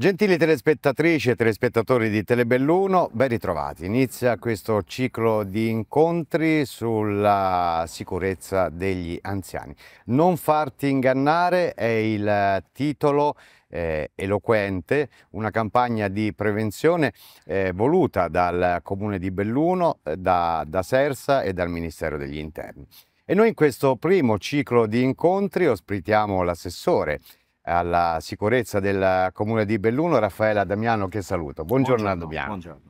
Gentili telespettatrici e telespettatori di Telebelluno, ben ritrovati. Inizia questo ciclo di incontri sulla sicurezza degli anziani. Non farti ingannare è il titolo eh, eloquente, una campagna di prevenzione eh, voluta dal Comune di Belluno, eh, da, da Sersa e dal Ministero degli Interni. E noi in questo primo ciclo di incontri ospitiamo l'assessore alla sicurezza del comune di Belluno, Raffaella Damiano che saluto. Buongiorno, buongiorno Damiano. Buongiorno.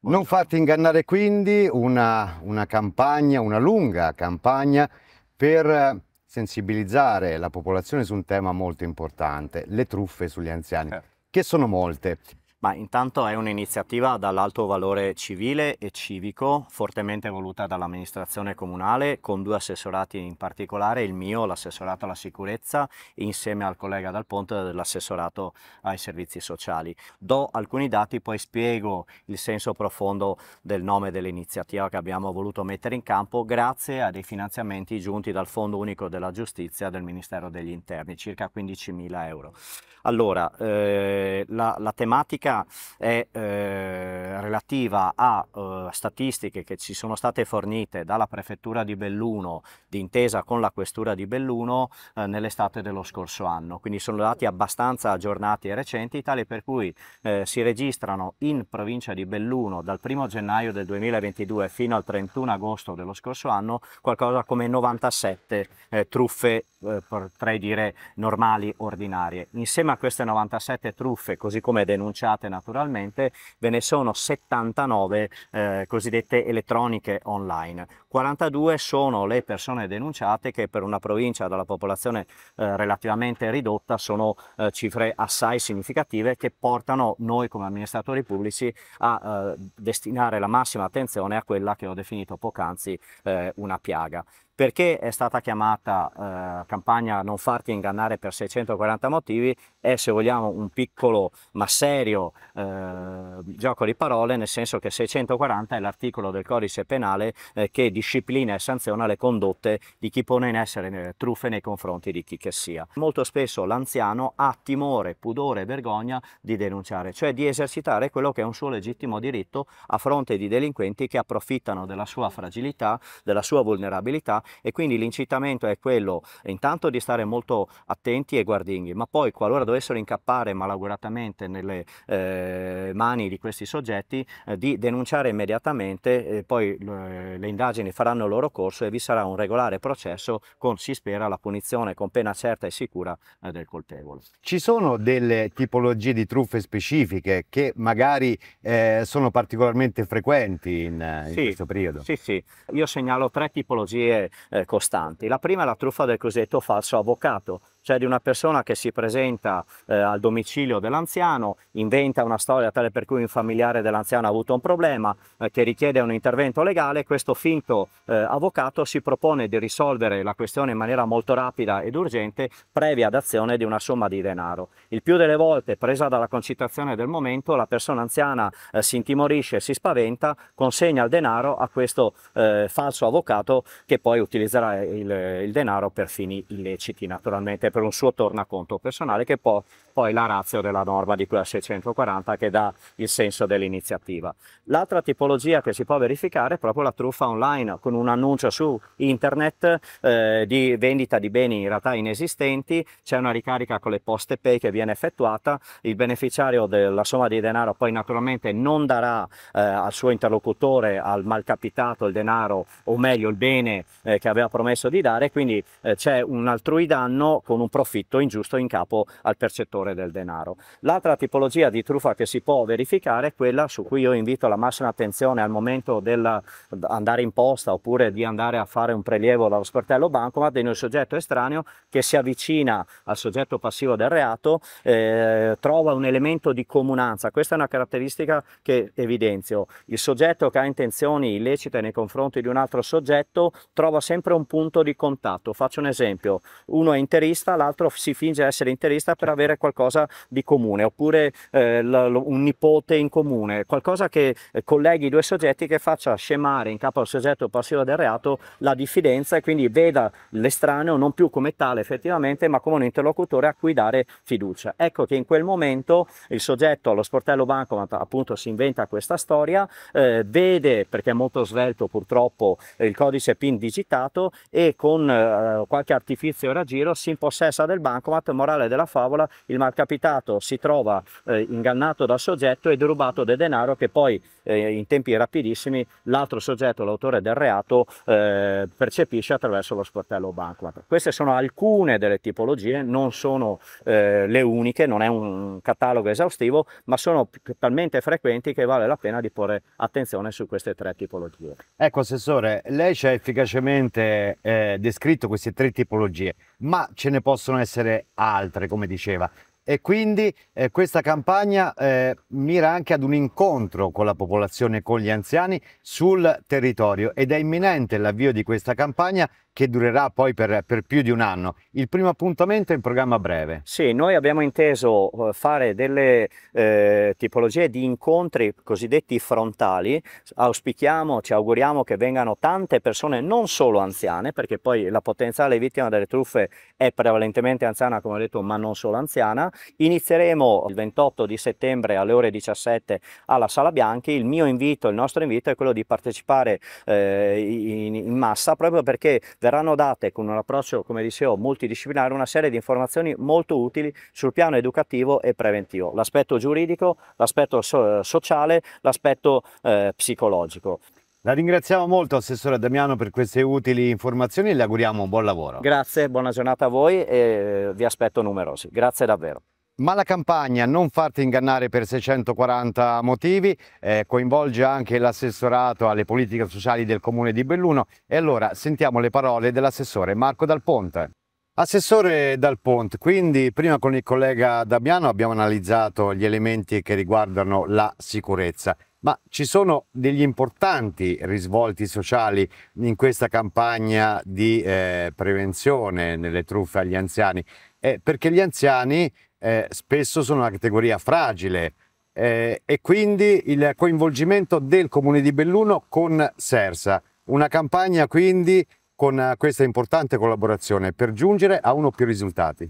Buongiorno. Non fate ingannare quindi una, una campagna, una lunga campagna per sensibilizzare la popolazione su un tema molto importante, le truffe sugli anziani, eh. che sono molte. Ma intanto è un'iniziativa dall'alto valore civile e civico, fortemente voluta dall'amministrazione comunale, con due assessorati in particolare, il mio, l'assessorato alla sicurezza, insieme al collega Dal Ponte dell'assessorato ai servizi sociali. Do alcuni dati, poi spiego il senso profondo del nome dell'iniziativa che abbiamo voluto mettere in campo grazie a dei finanziamenti giunti dal Fondo Unico della Giustizia del Ministero degli Interni, circa 15.000 euro. Allora, eh, la, la tematica ricerca è eh, relativa a eh, statistiche che ci sono state fornite dalla prefettura di Belluno d'intesa con la questura di Belluno eh, nell'estate dello scorso anno, quindi sono dati abbastanza aggiornati e recenti, tale per cui eh, si registrano in provincia di Belluno dal 1 gennaio del 2022 fino al 31 agosto dello scorso anno qualcosa come 97 eh, truffe, eh, potrei dire normali, ordinarie. Insieme a queste 97 truffe, così come denunciate controllate naturalmente, ve ne sono 79 eh, cosiddette elettroniche online. 42 sono le persone denunciate che per una provincia dalla popolazione eh, relativamente ridotta sono eh, cifre assai significative che portano noi come amministratori pubblici a eh, destinare la massima attenzione a quella che ho definito poc'anzi eh, una piaga. Perché è stata chiamata eh, campagna Non farti ingannare per 640 motivi? È, se vogliamo, un piccolo ma serio eh, gioco di parole, nel senso che 640 è l'articolo del codice penale eh, che disciplina e sanziona le condotte di chi pone in essere eh, truffe nei confronti di chi che sia. Molto spesso l'anziano ha timore, pudore e vergogna di denunciare, cioè di esercitare quello che è un suo legittimo diritto a fronte di delinquenti che approfittano della sua fragilità, della sua vulnerabilità e quindi l'incitamento è quello intanto di stare molto attenti e guardinghi, ma poi qualora dovessero incappare malauguratamente nelle eh, mani di questi soggetti, eh, di denunciare immediatamente, poi eh, le indagini faranno il loro corso e vi sarà un regolare processo con, si spera, la punizione con pena certa e sicura eh, del colpevole. Ci sono delle tipologie di truffe specifiche che magari eh, sono particolarmente frequenti in, in questo periodo? Sì, sì. Io segnalo tre tipologie eh, costanti. La prima è la truffa del cosiddetto falso avvocato, cioè di una persona che si presenta eh, al domicilio dell'anziano, inventa una storia tale per cui un familiare dell'anziano ha avuto un problema eh, che richiede un intervento legale, questo finto eh, avvocato si propone di risolvere la questione in maniera molto rapida ed urgente previa d'azione di una somma di denaro. Il più delle volte, presa dalla concitazione del momento, la persona anziana eh, si intimorisce, si spaventa, consegna il denaro a questo eh, falso avvocato che poi utilizzerà il, il denaro per fini illeciti naturalmente per un suo tornaconto personale che può poi la razza della norma di cui a 640 che dà il senso dell'iniziativa. L'altra tipologia che si può verificare è proprio la truffa online con un annuncio su internet eh, di vendita di beni in realtà inesistenti, c'è una ricarica con le poste pay che viene effettuata, il beneficiario della somma di denaro poi naturalmente non darà eh, al suo interlocutore, al malcapitato il denaro o meglio il bene eh, che aveva promesso di dare, quindi eh, c'è un altrui danno con un profitto ingiusto in capo al percettore valore del denaro. L'altra tipologia di truffa che si può verificare è quella su cui io invito la massima attenzione al momento dell'andare in posta oppure di andare a fare un prelievo dallo sportello bancomat di un soggetto estraneo che si avvicina al soggetto passivo del reato, eh, trova un elemento di comunanza. Questa è una caratteristica che evidenzio. Il soggetto che ha intenzioni illecite nei confronti di un altro soggetto trova sempre un punto di contatto. Faccio un esempio, uno è interista, l'altro si finge essere interista per avere qualcosa qualcosa di comune, oppure eh, la, un nipote in comune, qualcosa che eh, colleghi i due soggetti che faccia scemare in capo al soggetto passivo del reato la diffidenza e quindi veda l'estraneo non più come tale effettivamente, ma come un interlocutore a cui dare fiducia. Ecco che in quel momento il soggetto allo sportello bancomat appunto si inventa questa storia, eh, vede perché è molto svelto purtroppo eh, il codice PIN digitato e con eh, qualche artifizio raggiro si impossessa del bancomat, morale della favola, il il malcapitato si trova eh, ingannato dal soggetto e derubato del denaro che poi eh, in tempi rapidissimi l'altro soggetto, l'autore del reato, eh, percepisce attraverso lo sportello bancomat. Queste sono alcune delle tipologie, non sono eh, le uniche, non è un catalogo esaustivo, ma sono talmente frequenti che vale la pena di porre attenzione su queste tre tipologie. Ecco Assessore, lei ci ha efficacemente eh, descritto queste tre tipologie, ma ce ne possono essere altre, come diceva e quindi eh, questa campagna eh, mira anche ad un incontro con la popolazione, con gli anziani sul territorio ed è imminente l'avvio di questa campagna che durerà poi per, per, più di un anno. Il primo appuntamento è in programma breve. Sì, noi abbiamo inteso eh, fare delle eh, tipologie di incontri cosiddetti frontali. Auspichiamo, ci auguriamo che vengano tante persone, non solo anziane, perché poi la potenziale vittima delle truffe è prevalentemente anziana, come ho detto, ma non solo anziana. Inizieremo il 28 di settembre alle ore 17 alla Sala Bianchi. Il mio invito, il nostro invito è quello di partecipare eh, in, in, massa proprio perché verranno date con un approccio, come dicevo, multidisciplinare una serie di informazioni molto utili sul piano educativo e preventivo, l'aspetto giuridico, l'aspetto so sociale, l'aspetto eh, psicologico. La ringraziamo molto Assessore Damiano per queste utili informazioni e le auguriamo un buon lavoro. Grazie, buona giornata a voi e vi aspetto numerosi. Grazie davvero. Ma la campagna Non farti ingannare per 640 motivi eh, coinvolge anche l'assessorato alle politiche sociali del comune di Belluno e allora sentiamo le parole dell'assessore Marco Dal Ponte. Assessore Dal Ponte, quindi prima con il collega Damiano abbiamo analizzato gli elementi che riguardano la sicurezza, ma ci sono degli importanti risvolti sociali in questa campagna di eh, prevenzione nelle truffe agli anziani, eh, perché gli anziani eh, spesso sono una categoria fragile eh, e quindi il coinvolgimento del comune di Belluno con Sersa, una campagna quindi con questa importante collaborazione per giungere a uno o più risultati.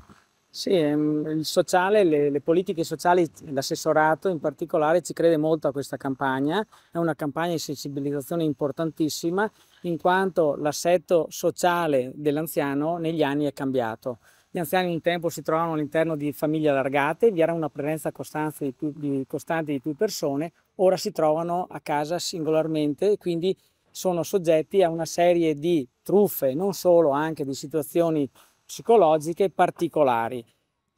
Sì, ehm, il sociale, le, le politiche sociali, l'assessorato in particolare ci crede molto a questa campagna, è una campagna di sensibilizzazione importantissima in quanto l'assetto sociale dell'anziano negli anni è cambiato. Gli anziani un tempo si trovavano all'interno di famiglie allargate, vi era una presenza costante di, più, di, costante di più persone, ora si trovano a casa singolarmente e quindi sono soggetti a una serie di truffe, non solo, anche di situazioni psicologiche particolari.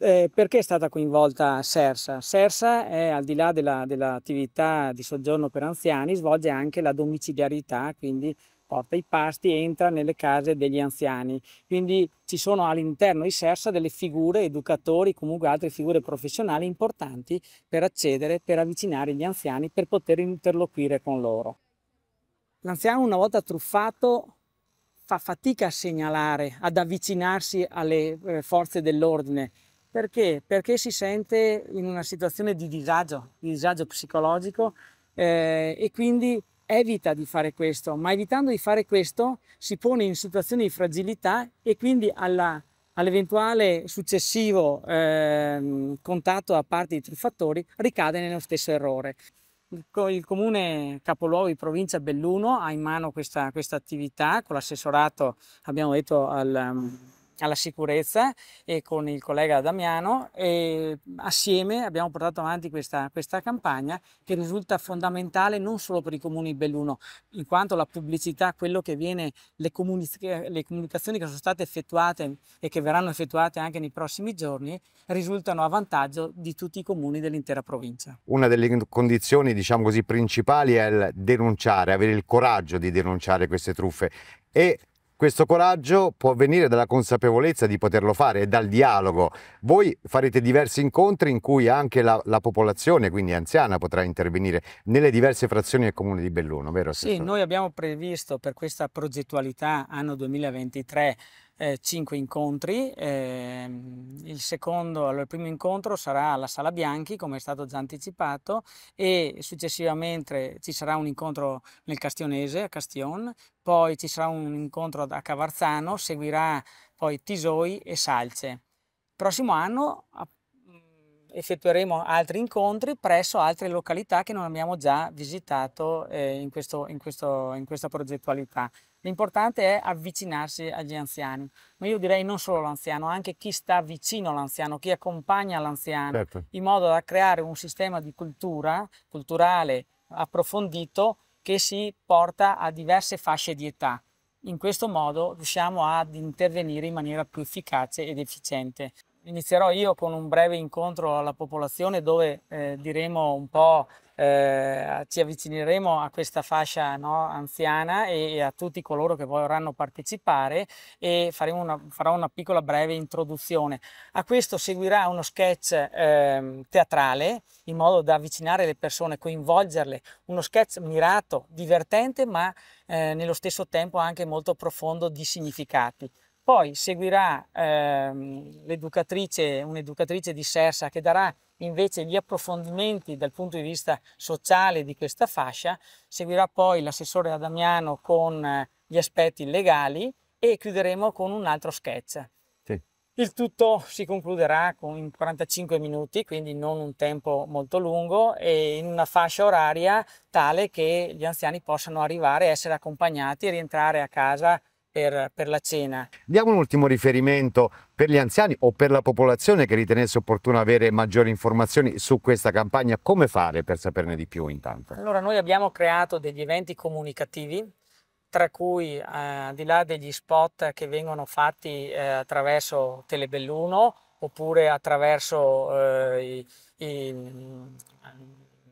Eh, perché è stata coinvolta Sersa? Sersa è, al di là dell'attività di soggiorno per anziani, svolge anche la domiciliarità, quindi porta i pasti e entra nelle case degli anziani. Quindi ci sono all'interno di Sersa delle figure, educatori, comunque altre figure professionali importanti per accedere, per avvicinare gli anziani, per poter interloquire con loro. L'anziano una volta truffato fa fatica a segnalare, ad avvicinarsi alle eh, forze dell'ordine. Perché? Perché si sente in una situazione di disagio, di disagio psicologico eh, e quindi evita di fare questo, ma evitando di fare questo si pone in situazioni di fragilità e quindi alla, all'eventuale successivo eh, contatto da parte di truffatori ricade nello stesso errore. Il comune capoluogo di provincia Belluno ha in mano questa, questa attività, con l'assessorato abbiamo detto al, alla sicurezza e con il collega Damiano e mhmm, assieme abbiamo portato avanti questa, questa campagna che risulta fondamentale non solo per i comuni Belluno, in quanto la pubblicità, quello che viene, le, comuni le comunicazioni che sono state effettuate e che verranno effettuate anche nei prossimi giorni risultano a vantaggio di tutti i comuni dell'intera provincia. Una delle condizioni, diciamo così, principali è il denunciare, avere il coraggio di denunciare queste truffe e questo coraggio può venire dalla consapevolezza di poterlo fare e dal dialogo. Voi farete diversi incontri in cui anche la, la popolazione, quindi anziana, potrà intervenire nelle diverse frazioni del comune di Belluno, vero? Sì, noi abbiamo previsto per questa progettualità anno 2023 eh, cinque incontri. Eh, il, secondo, allora, il primo incontro sarà alla Sala Bianchi, come è stato già anticipato, e successivamente ci sarà un incontro nel Castionese, a Castion, poi ci sarà un incontro a Cavarzano, seguirà poi Tisoi e Salce. Prossimo anno mm, effettueremo altri incontri presso altre località che non abbiamo già visitato eh, in, questo, in, questo, in questa progettualità. L'importante è avvicinarsi agli anziani, ma io direi non solo l'anziano, anche chi sta vicino all'anziano, chi accompagna l'anziano, certo. in modo da creare un sistema di cultura, culturale approfondito, che si porta a diverse fasce di età. In questo modo riusciamo ad intervenire in maniera più efficace ed efficiente. Inizierò io con un breve incontro alla popolazione dove eh, diremo un po' eh, ci avvicineremo a questa fascia no, anziana e, e, a tutti coloro che vorranno partecipare e una, farò una piccola breve introduzione. A questo seguirà uno sketch eh, teatrale in modo da avvicinare le persone, coinvolgerle, uno sketch mirato, divertente ma eh, nello stesso tempo anche molto profondo di significati. Poi seguirà ehm, l'educatrice, un'educatrice di Sersa che darà invece gli approfondimenti dal punto di vista sociale di questa fascia, seguirà poi l'assessore Adamiano con eh, gli aspetti legali e chiuderemo con un altro sketch. Sì. Il tutto si concluderà con 45 minuti, quindi non un tempo molto lungo e in una fascia oraria tale che gli anziani possano arrivare, essere accompagnati e rientrare a casa per, per, la cena. Diamo un ultimo riferimento per gli anziani o per la popolazione che ritenesse opportuno avere maggiori informazioni su questa campagna. Come fare per saperne di più intanto? Allora noi abbiamo creato degli eventi comunicativi tra cui eh, al di là degli spot che vengono fatti eh, attraverso Telebelluno oppure attraverso eh, i, i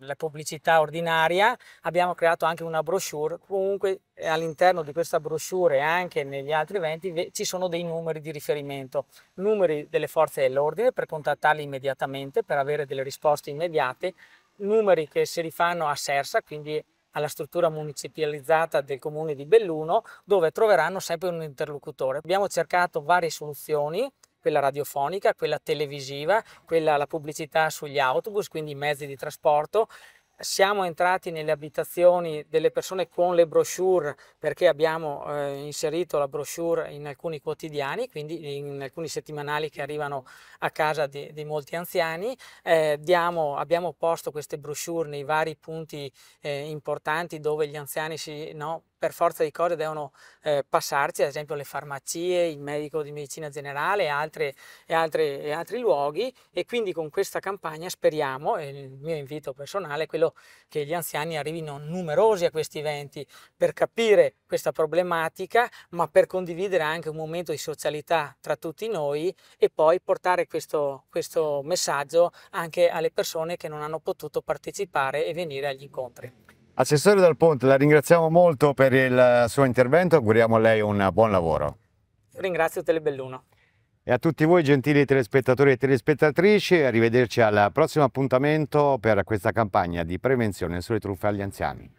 la pubblicità ordinaria, abbiamo creato anche una brochure, comunque eh, all'interno di questa brochure e anche negli altri eventi ci sono dei numeri di riferimento, numeri delle forze dell'ordine per contattarli immediatamente, per avere delle risposte immediate, numeri che si rifanno a Sersa, quindi alla struttura municipalizzata del comune di Belluno, dove troveranno sempre un interlocutore. Abbiamo cercato varie soluzioni quella radiofonica, quella televisiva, quella la pubblicità sugli autobus, quindi i mezzi di trasporto. Siamo entrati nelle abitazioni delle persone con le brochure perché abbiamo eh, inserito la brochure in alcuni quotidiani, quindi in alcuni settimanali che arrivano a casa di, di molti anziani. Eh, diamo, abbiamo posto queste brochure nei vari punti eh, importanti dove gli anziani si, no, per forza di cose devono eh, passarci, ad esempio le farmacie, il medico di medicina generale e, altre, e, altre, e, altri luoghi e quindi con questa campagna speriamo, e il mio invito personale è quello che gli anziani arrivino numerosi a questi eventi per capire questa problematica, ma per condividere anche un momento di socialità tra tutti noi e poi portare questo, questo messaggio anche alle persone che non hanno potuto partecipare e venire agli incontri. Assessore Dal Ponte, la ringraziamo molto per il suo intervento, auguriamo a lei un buon lavoro. Ringrazio Telebelluno. E a tutti voi gentili telespettatori e telespettatrici, arrivederci al prossimo appuntamento per questa campagna di prevenzione sulle truffe agli anziani.